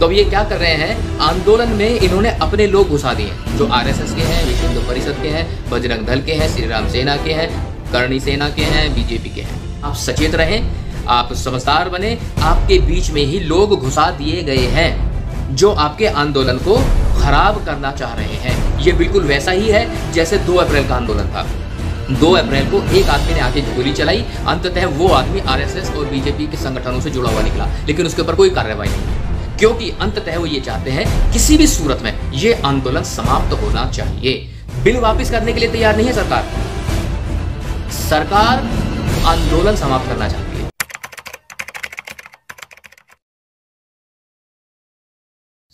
तो अब ये क्या कर रहे हैं आंदोलन में इन्होंने अपने लोग घुसा दिए जो आरएसएस के हैं विश्व हिंदू परिषद के हैं बजरंग दल के हैं श्री राम सेना के हैं करणी सेना के हैं बीजेपी के हैं आप सचेत रहें आप समझदार बने आपके बीच में ही लोग घुसा दिए गए हैं जो आपके आंदोलन को खराब करना चाह रहे हैं ये बिल्कुल वैसा ही है जैसे 2 अप्रैल का आंदोलन था दो अप्रैल को एक आदमी ने आके गोली चलाई अंततः वो आदमी आरएसएस और बीजेपी के संगठनों से जुड़ा हुआ निकला लेकिन उसके ऊपर कोई कार्रवाई नहीं क्योंकि अंततः वो ये चाहते हैं किसी भी सूरत में ये आंदोलन समाप्त होना चाहिए बिल वापस करने के लिए तैयार नहीं है सरकार सरकार आंदोलन समाप्त करना चाहती है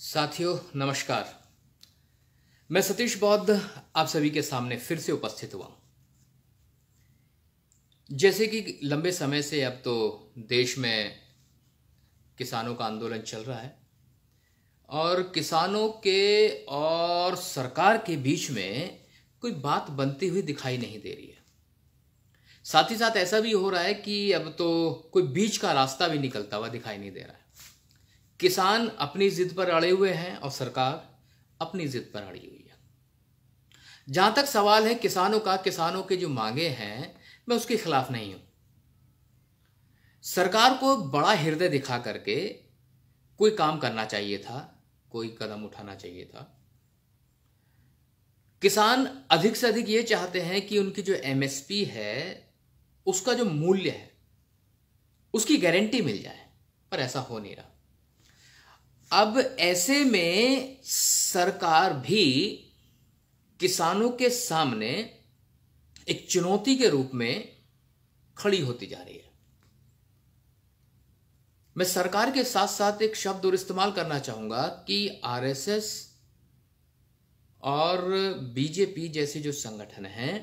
साथियों नमस्कार मैं सतीश बौद्ध आप सभी के सामने फिर से उपस्थित हुआ जैसे कि लंबे समय से अब तो देश में किसानों का आंदोलन चल रहा है और किसानों के और सरकार के बीच में कोई बात बनती हुई दिखाई नहीं दे रही है साथ ही साथ ऐसा भी हो रहा है कि अब तो कोई बीच का रास्ता भी निकलता हुआ दिखाई नहीं दे रहा है किसान अपनी जिद पर अड़े हुए हैं और सरकार अपनी जिद पर अड़ी हुई है जहां तक सवाल है किसानों का किसानों के जो मांगे हैं मैं उसके खिलाफ नहीं हूं सरकार को बड़ा हृदय दिखा करके कोई काम करना चाहिए था कोई कदम उठाना चाहिए था किसान अधिक से अधिक ये चाहते हैं कि उनकी जो एमएसपी है उसका जो मूल्य है उसकी गारंटी मिल जाए पर ऐसा हो नहीं रहा अब ऐसे में सरकार भी किसानों के सामने एक चुनौती के रूप में खड़ी होती जा रही है मैं सरकार के साथ साथ एक शब्द और इस्तेमाल करना चाहूंगा कि आरएसएस और बीजेपी जैसे जो संगठन हैं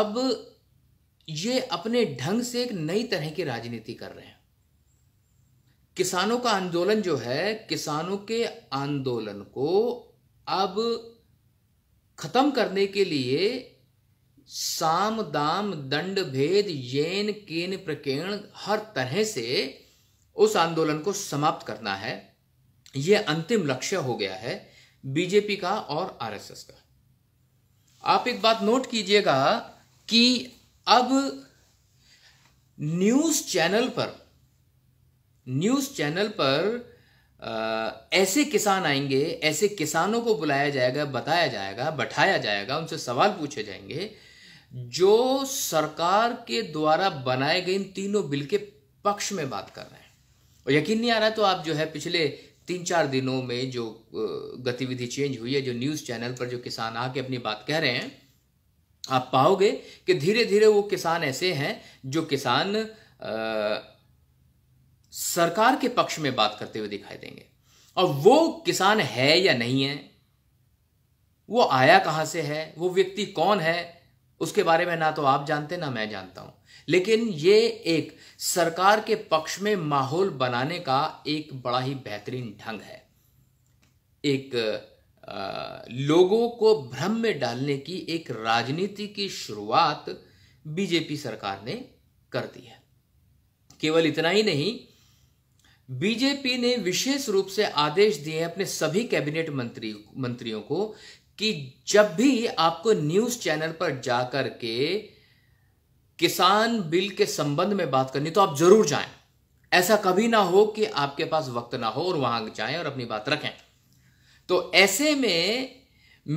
अब ये अपने ढंग से एक नई तरह की राजनीति कर रहे हैं किसानों का आंदोलन जो है किसानों के आंदोलन को अब खत्म करने के लिए साम दाम दंड भेद येन केन प्रकेण हर तरह से उस आंदोलन को समाप्त करना है यह अंतिम लक्ष्य हो गया है बीजेपी का और आरएसएस का आप एक बात नोट कीजिएगा कि अब न्यूज चैनल पर न्यूज चैनल पर आ, ऐसे किसान आएंगे ऐसे किसानों को बुलाया जाएगा बताया जाएगा बैठाया जाएगा उनसे सवाल पूछे जाएंगे जो सरकार के द्वारा बनाए गए इन तीनों बिल के पक्ष में बात कर रहे हैं और यकीन नहीं आ रहा तो आप जो है पिछले तीन चार दिनों में जो गतिविधि चेंज हुई है जो न्यूज़ चैनल पर जो किसान आके अपनी बात कह रहे हैं आप पाओगे कि धीरे धीरे वो किसान ऐसे हैं जो किसान आ, सरकार के पक्ष में बात करते हुए दिखाई देंगे और वो किसान है या नहीं है वो आया कहां से है वो व्यक्ति कौन है उसके बारे में ना तो आप जानते ना मैं जानता हूं लेकिन ये एक सरकार के पक्ष में माहौल बनाने का एक बड़ा ही बेहतरीन ढंग है एक आ, लोगों को भ्रम में डालने की एक राजनीति की शुरुआत बीजेपी सरकार ने कर दी है केवल इतना ही नहीं बीजेपी ने विशेष रूप से आदेश दिए अपने सभी कैबिनेट मंत्री मंत्रियों को कि जब भी आपको न्यूज चैनल पर जाकर के किसान बिल के संबंध में बात करनी तो आप जरूर जाएं ऐसा कभी ना हो कि आपके पास वक्त ना हो और वहां जाएं और अपनी बात रखें तो ऐसे में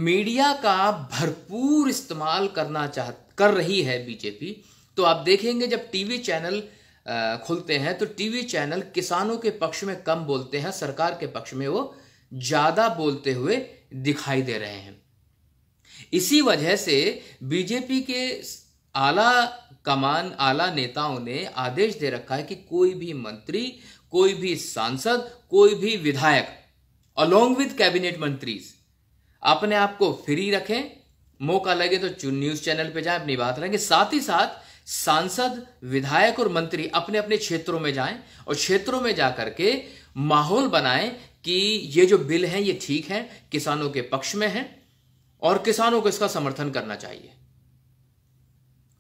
मीडिया का भरपूर इस्तेमाल करना चाह कर रही है बीजेपी तो आप देखेंगे जब टीवी चैनल खुलते हैं तो टीवी चैनल किसानों के पक्ष में कम बोलते हैं सरकार के पक्ष में वो ज्यादा बोलते हुए दिखाई दे रहे हैं इसी वजह से बीजेपी के आला कमान आला नेताओं ने आदेश दे रखा है कि कोई भी मंत्री कोई भी सांसद कोई भी विधायक अलोंग विद कैबिनेट मंत्रीज अपने आप को फ्री रखें मौका लगे तो न्यूज चैनल पे जाएं अपनी बात रखें साथ ही साथ सांसद विधायक और मंत्री अपने अपने क्षेत्रों में जाएं और क्षेत्रों में जाकर के माहौल बनाएं कि ये जो बिल हैं ये ठीक हैं किसानों के पक्ष में हैं और किसानों को इसका समर्थन करना चाहिए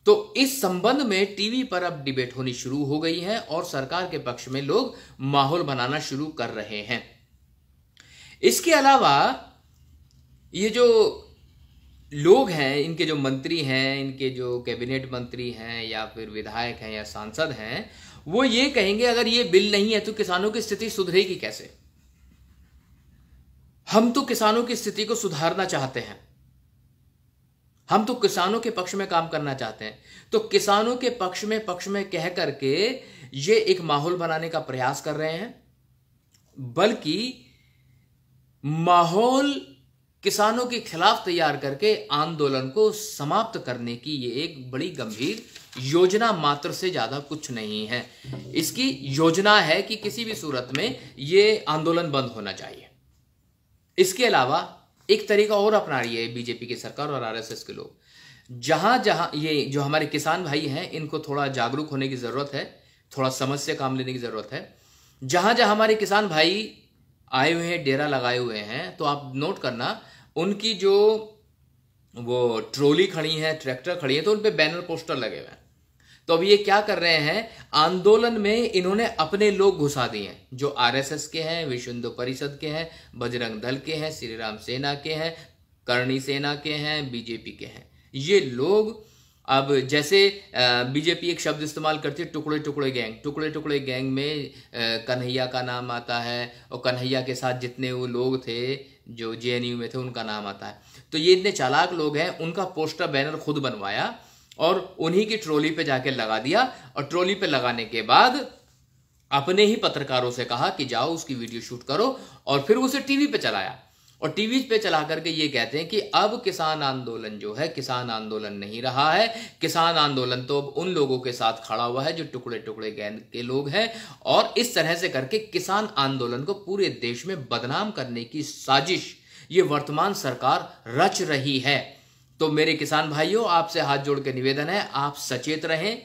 तो इस संबंध में टीवी पर अब डिबेट होनी शुरू हो गई है और सरकार के पक्ष में लोग माहौल बनाना शुरू कर रहे हैं इसके अलावा ये जो लोग हैं इनके जो मंत्री हैं इनके जो कैबिनेट मंत्री हैं या फिर विधायक हैं या सांसद हैं वो ये कहेंगे अगर ये बिल नहीं है तो किसानों की स्थिति सुधरेगी कैसे हम तो किसानों की स्थिति को सुधारना चाहते हैं हम तो किसानों के पक्ष में काम करना चाहते हैं तो किसानों के पक्ष में पक्ष में कह करके ये एक माहौल बनाने का प्रयास कर रहे हैं बल्कि माहौल किसानों के खिलाफ तैयार करके आंदोलन को समाप्त करने की ये एक बड़ी गंभीर योजना मात्र से ज्यादा कुछ नहीं है इसकी योजना है कि किसी भी सूरत में ये आंदोलन बंद होना चाहिए इसके अलावा एक तरीका और अपना रही है बीजेपी की सरकार और आरएसएस के लोग जहां जहां ये जो हमारे किसान भाई हैं इनको थोड़ा जागरूक होने की ज़रूरत है थोड़ा समझ से काम लेने की ज़रूरत है जहां जहां हमारे किसान भाई आए हुए हैं डेरा लगाए हुए हैं तो आप नोट करना उनकी जो वो ट्रॉली खड़ी है ट्रैक्टर खड़ी है तो उन पर बैनर पोस्टर लगे हुए हैं तो अब ये क्या कर रहे हैं आंदोलन में इन्होंने अपने लोग घुसा दिए हैं जो आरएसएस के हैं विश्व हिंदू परिषद के हैं बजरंग दल के हैं श्री राम सेना के हैं करणी सेना के हैं बीजेपी के हैं ये लोग अब जैसे बीजेपी एक शब्द इस्तेमाल करती है टुकड़े टुकड़े गैंग टुकड़े टुकड़े गैंग में कन्हैया का नाम आता है और कन्हैया के साथ जितने वो लोग थे जो जे में थे उनका नाम आता है तो ये इतने चालाक लोग हैं उनका पोस्टर बैनर खुद बनवाया और उन्हीं की ट्रोली पे जाके लगा दिया और ट्रोली पे लगाने के बाद अपने ही पत्रकारों से कहा कि जाओ उसकी वीडियो शूट करो और फिर उसे टीवी पे चलाया और टीवी पे चला करके ये कहते हैं कि अब किसान आंदोलन जो है किसान आंदोलन नहीं रहा है किसान आंदोलन तो अब उन लोगों के साथ खड़ा हुआ है जो टुकड़े टुकड़े गैंग के लोग हैं और इस तरह से करके किसान आंदोलन को पूरे देश में बदनाम करने की साजिश ये वर्तमान सरकार रच रही है तो मेरे किसान भाइयों आपसे हाथ जोड़ के निवेदन है आप सचेत रहें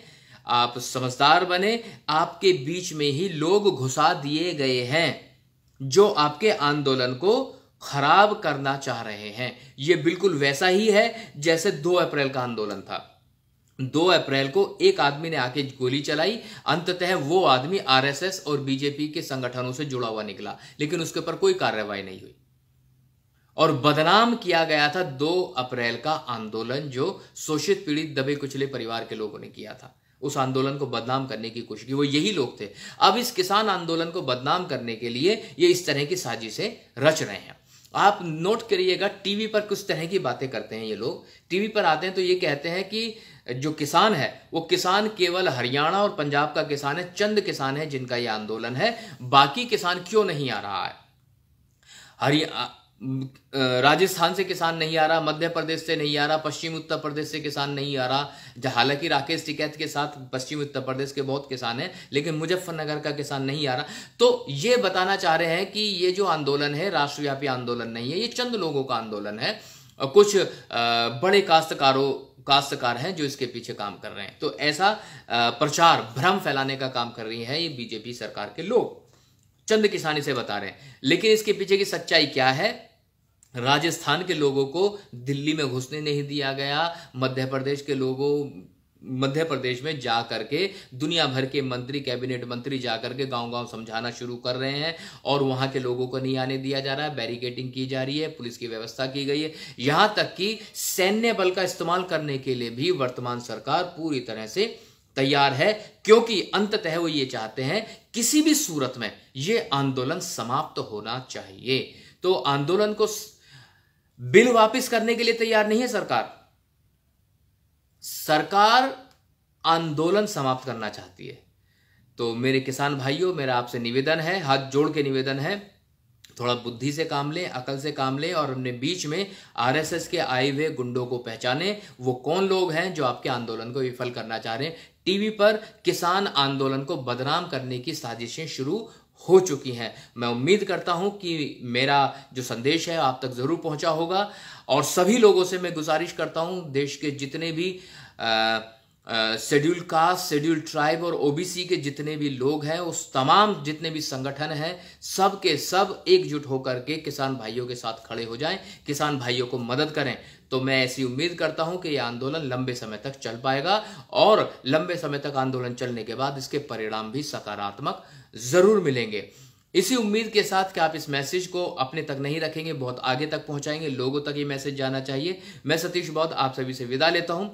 आप समझदार बने आपके बीच में ही लोग घुसा दिए गए हैं जो आपके आंदोलन को खराब करना चाह रहे हैं ये बिल्कुल वैसा ही है जैसे 2 अप्रैल का आंदोलन था 2 अप्रैल को एक आदमी ने आके गोली चलाई अंततः वो आदमी आरएसएस और बीजेपी के संगठनों से जुड़ा हुआ निकला लेकिन उसके ऊपर कोई कार्रवाई नहीं हुई और बदनाम किया गया था 2 अप्रैल का आंदोलन जो शोषित पीड़ित दबे कुचले परिवार के लोगों ने किया था उस आंदोलन को बदनाम करने की कोशिश की वो यही लोग थे अब इस किसान आंदोलन को बदनाम करने के लिए ये इस तरह की साजिशें रच रहे हैं आप नोट करिएगा टीवी पर कुछ तरह की बातें करते हैं ये लोग टीवी पर आते हैं तो ये कहते हैं कि जो किसान है वो किसान केवल हरियाणा और पंजाब का किसान है चंद किसान है जिनका ये आंदोलन है बाकी किसान क्यों नहीं आ रहा है हरिया राजस्थान से किसान नहीं आ रहा मध्य प्रदेश से नहीं आ रहा पश्चिम उत्तर प्रदेश से किसान नहीं आ रहा हालांकि राकेश टिकैत के साथ पश्चिम उत्तर प्रदेश के बहुत किसान हैं लेकिन मुजफ्फरनगर का किसान नहीं आ रहा तो ये बताना चाह रहे हैं कि ये जो आंदोलन है राष्ट्रव्यापी आंदोलन नहीं है ये चंद लोगों का आंदोलन है कुछ बड़े काश्तकारों काश्तकार हैं जो इसके पीछे काम कर रहे हैं तो ऐसा प्रचार भ्रम फैलाने का काम कर रही है ये बीजेपी सरकार के लोग चंद किसान इसे बता रहे हैं लेकिन इसके पीछे की सच्चाई क्या है राजस्थान के लोगों को दिल्ली में घुसने नहीं दिया गया मध्य प्रदेश के लोगों मध्य प्रदेश में जा करके दुनिया भर के मंत्री कैबिनेट मंत्री जा करके गांव गांव समझाना शुरू कर रहे हैं और वहां के लोगों को नहीं आने दिया जा रहा है बैरिकेडिंग की जा रही है पुलिस की व्यवस्था की गई है यहां तक कि सैन्य बल का इस्तेमाल करने के लिए भी वर्तमान सरकार पूरी तरह से तैयार है क्योंकि अंततः वो ये चाहते हैं किसी भी सूरत में ये आंदोलन समाप्त होना चाहिए तो आंदोलन को बिल वापस करने के लिए तैयार नहीं है सरकार सरकार आंदोलन समाप्त करना चाहती है तो मेरे किसान भाइयों मेरा आपसे निवेदन है हाथ जोड़ के निवेदन है थोड़ा बुद्धि से काम लें अकल से काम लें और अपने बीच में आरएसएस के आए हुए गुंडों को पहचानें वो कौन लोग हैं जो आपके आंदोलन को विफल करना चाह रहे हैं टीवी पर किसान आंदोलन को बदनाम करने की साजिशें शुरू हो चुकी हैं मैं उम्मीद करता हूं कि मेरा जो संदेश है आप तक जरूर पहुंचा होगा और सभी लोगों से मैं गुजारिश करता हूं देश के जितने भी आ, शेड्यूल कास्ट शेड्यूल ट्राइब और ओबीसी के जितने भी लोग हैं उस तमाम जितने भी संगठन हैं सब के सब एकजुट होकर के किसान भाइयों के साथ खड़े हो जाएं किसान भाइयों को मदद करें तो मैं ऐसी उम्मीद करता हूं कि यह आंदोलन लंबे समय तक चल पाएगा और लंबे समय तक आंदोलन चलने के बाद इसके परिणाम भी सकारात्मक जरूर मिलेंगे इसी उम्मीद के साथ कि आप इस मैसेज को अपने तक नहीं रखेंगे बहुत आगे तक पहुंचाएंगे लोगों तक ये मैसेज जाना चाहिए मैं सतीश बौद्ध आप सभी से विदा लेता हूं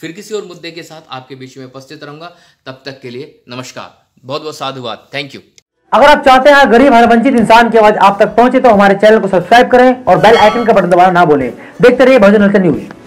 फिर किसी और मुद्दे के साथ आपके बीच में उपस्थित रहूंगा तब तक के लिए नमस्कार बहुत बहुत साधुवाद थैंक यू अगर आप चाहते हैं गरीब हर वंचित इंसान की आवाज आप तक पहुंचे तो हमारे चैनल को सब्सक्राइब करें और बेल आइकन का बटन दबाना ना भूलें देखते रहिए भजन न्यूज